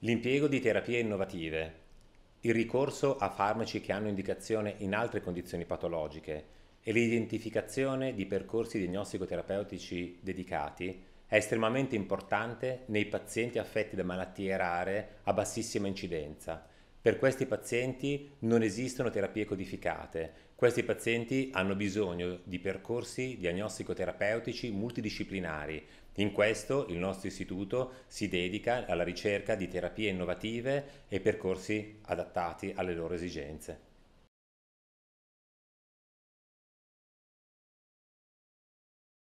L'impiego di terapie innovative, il ricorso a farmaci che hanno indicazione in altre condizioni patologiche e l'identificazione di percorsi diagnostico-terapeutici dedicati è estremamente importante nei pazienti affetti da malattie rare a bassissima incidenza per questi pazienti non esistono terapie codificate, questi pazienti hanno bisogno di percorsi diagnostico-terapeutici multidisciplinari. In questo il nostro istituto si dedica alla ricerca di terapie innovative e percorsi adattati alle loro esigenze.